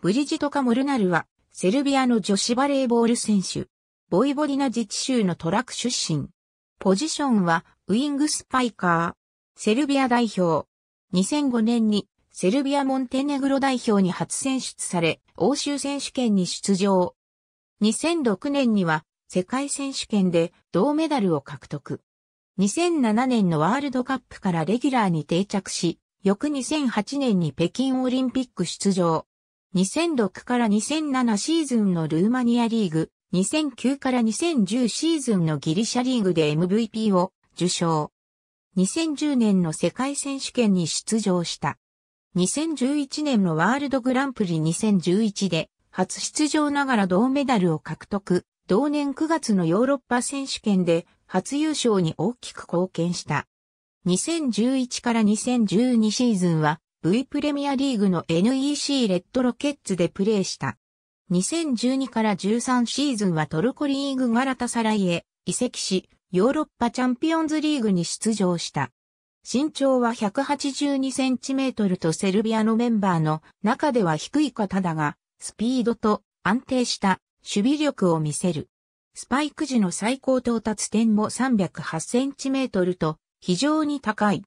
ブリジトカ・モルナルは、セルビアの女子バレーボール選手。ボイボリナ自治州のトラク出身。ポジションは、ウィングスパイカー。セルビア代表。2005年に、セルビア・モンテネグロ代表に初選出され、欧州選手権に出場。2006年には、世界選手権で銅メダルを獲得。2007年のワールドカップからレギュラーに定着し、翌2008年に北京オリンピック出場。2006から2007シーズンのルーマニアリーグ、2009から2010シーズンのギリシャリーグで MVP を受賞。2010年の世界選手権に出場した。2011年のワールドグランプリ2011で初出場ながら銅メダルを獲得。同年9月のヨーロッパ選手権で初優勝に大きく貢献した。2011から2012シーズンは V プレミアリーグの NEC レッドロケッツでプレーした。2012から13シーズンはトルコリーグガラタサライへ移籍し、ヨーロッパチャンピオンズリーグに出場した。身長は182センチメートルとセルビアのメンバーの中では低い方だが、スピードと安定した守備力を見せる。スパイク時の最高到達点も308センチメートルと非常に高い。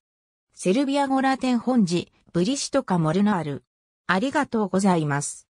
セルビアゴラテン本時、ブリシとかモルナール。ありがとうございます。